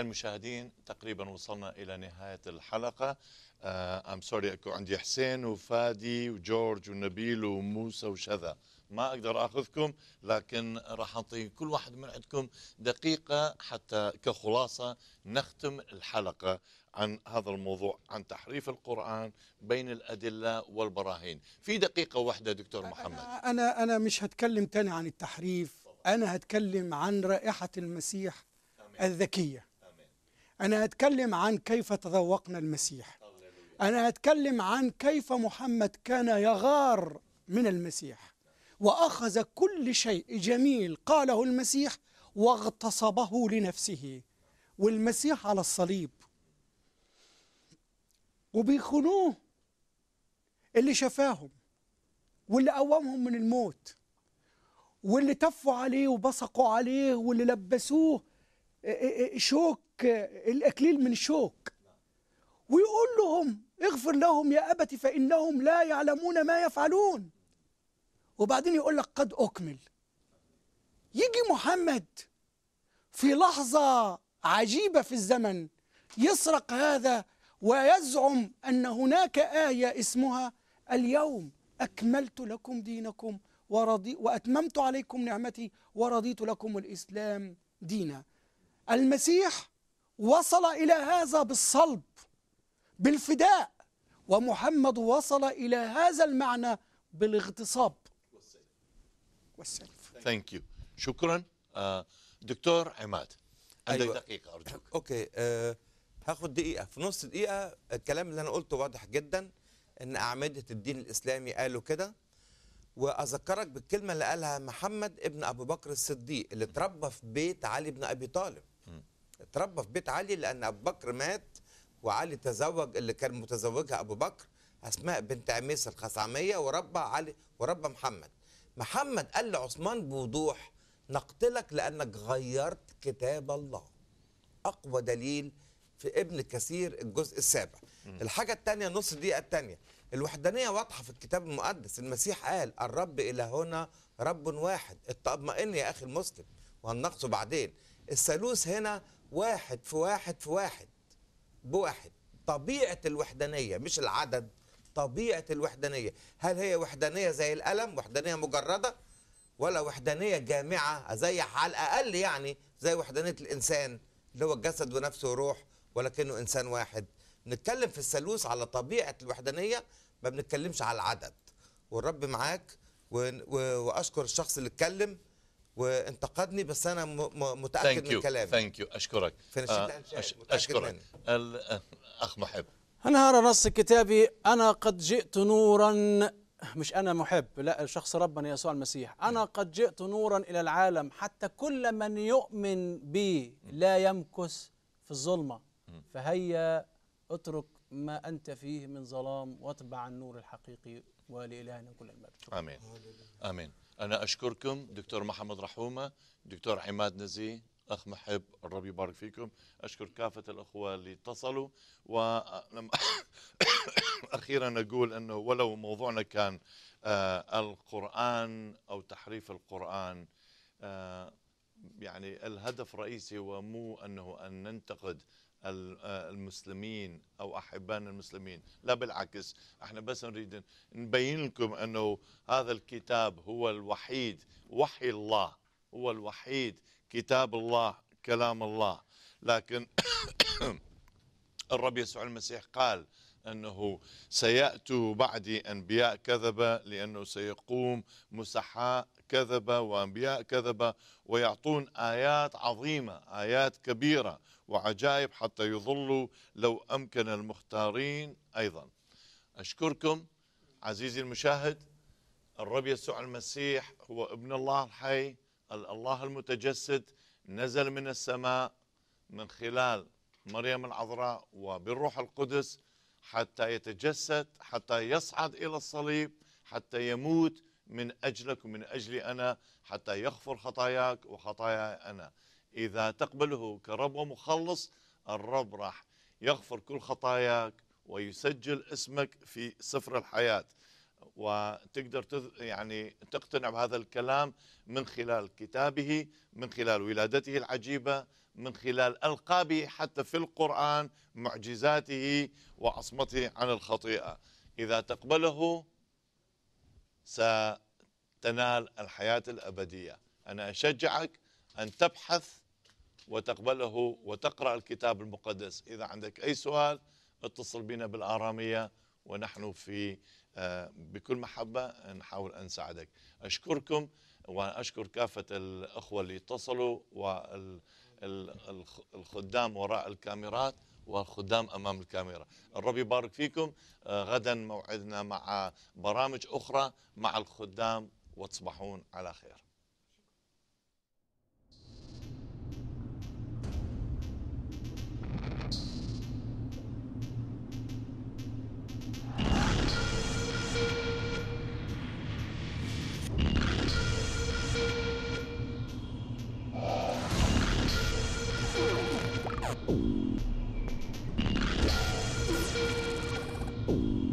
المشاهدين تقريبا وصلنا الى نهايه الحلقه ام آه، سوري اكو عندي حسين وفادي وجورج ونبيل وموسى وشذا ما اقدر اخذكم لكن راح اعطي كل واحد من عندكم دقيقه حتى كخلاصه نختم الحلقه عن هذا الموضوع عن تحريف القرآن بين الأدلة والبراهين في دقيقة واحدة دكتور محمد أنا أنا مش هتكلم تاني عن التحريف أنا هتكلم عن رائحة المسيح الذكية أنا أتكلم عن كيف تذوقنا المسيح أنا أتكلم عن كيف محمد كان يغار من المسيح وأخذ كل شيء جميل قاله المسيح واغتصبه لنفسه والمسيح على الصليب وبيخونوه اللي شفاهم واللي قومهم من الموت واللي تفوا عليه وبصقوا عليه واللي لبسوه إيه، إيه، إيه، شوك الأكليل من شوك ويقول لهم اغفر لهم يا أبت فإنهم لا يعلمون ما يفعلون وبعدين يقول لك قد أكمل يجي محمد في لحظة عجيبة في الزمن يسرق هذا ويزعم أن هناك آية اسمها اليوم أكملت لكم دينكم ورضي وأتممت عليكم نعمتي ورضيت لكم الإسلام دينا المسيح وصل إلى هذا بالصلب بالفداء ومحمد وصل إلى هذا المعنى بالاغتصاب والسلف ثانك يو شكرا آه، دكتور عماد عندك أيوة. دقيقة أرجوك أوكي أه هاخد دقيقة في نص دقيقة الكلام اللي أنا قلته واضح جدا إن أعمدة الدين الإسلامي قالوا كده وأذكرك بالكلمة اللي قالها محمد ابن أبو بكر الصديق اللي تربى في بيت علي بن أبي طالب اتربى في بيت علي لان ابو بكر مات وعلي تزوج اللي كان متزوجها ابو بكر اسماء بنت عميس الخزعميه وربى علي وربى محمد محمد قال لعثمان بوضوح نقتلك لانك غيرت كتاب الله اقوى دليل في ابن كثير الجزء السابع الحاجه الثانيه نص دقيقه الثانيه الوحدانيه واضحه في الكتاب المقدس المسيح قال الرب الهنا رب واحد اطمئن يا اخي المسلم وهنقصه بعدين الثالوث هنا واحد في واحد في واحد بواحد طبيعة الوحدانية مش العدد طبيعة الوحدانية هل هي وحدانية زي الألم وحدانية مجردة ولا وحدانية جامعة زي على الأقل يعني زي وحدانية الإنسان اللي هو الجسد ونفسه وروح ولكنه إنسان واحد نتكلم في الثالوث على طبيعة الوحدانية ما بنتكلمش على العدد والرب معاك وأشكر الشخص اللي اتكلم وانتقدني بس انا متاكد من كلامي ثانك يو اشكرك آه، اشكرك الاخ محب انا هرى نص كتابي انا قد جئت نورا مش انا محب لا شخص ربنا يسوع المسيح انا نعم. قد جئت نورا الى العالم حتى كل من يؤمن بي لا يمكث في الظلمه فهيا اترك ما أنت فيه من ظلام واتبع النور الحقيقي ولإلهنا كل المجد آمين آمين أنا أشكركم دكتور محمد رحومة دكتور عماد نزيه أخ محب الرب يبارك فيكم أشكر كافة الأخوة اللي اتصلوا ولم أخيرا أقول أنه ولو موضوعنا كان آه، القرآن أو تحريف القرآن آه، يعني الهدف الرئيسي هو مو أنه أن ننتقد آه، المسلمين او احبان المسلمين لا بالعكس احنا بس نريد نبين لكم انه هذا الكتاب هو الوحيد وحي الله هو الوحيد كتاب الله كلام الله لكن الرب يسوع المسيح قال انه سياتوا بعدي انبياء كذبه لانه سيقوم مسحاء كذب وأنبياء كذب ويعطون آيات عظيمة آيات كبيرة وعجائب حتى يظلوا لو أمكن المختارين أيضا أشكركم عزيزي المشاهد الرب يسوع المسيح هو ابن الله الحي الله المتجسد نزل من السماء من خلال مريم العذراء وبالروح القدس حتى يتجسد حتى يصعد إلى الصليب حتى يموت من أجلك ومن أجلي أنا حتى يغفر خطاياك وخطاياي أنا إذا تقبله كرب ومخلص الرب راح يغفر كل خطاياك ويسجل اسمك في سفر الحياة وتقدر تذ... يعني تقتنع بهذا الكلام من خلال كتابه من خلال ولادته العجيبة من خلال ألقابه حتى في القرآن معجزاته وعصمته عن الخطيئة إذا تقبله ستنال الحياة الأبدية أنا أشجعك أن تبحث وتقبله وتقرأ الكتاب المقدس إذا عندك أي سؤال اتصل بنا بالآرامية ونحن في آه، بكل محبة نحاول أن نساعدك أشكركم وأشكر كافة الأخوة اللي اتصلوا والخدام وراء الكاميرات والخدام امام الكاميرا الرب يبارك فيكم آه، غدا موعدنا مع برامج اخرى مع الخدام وتصبحون على خير Oh.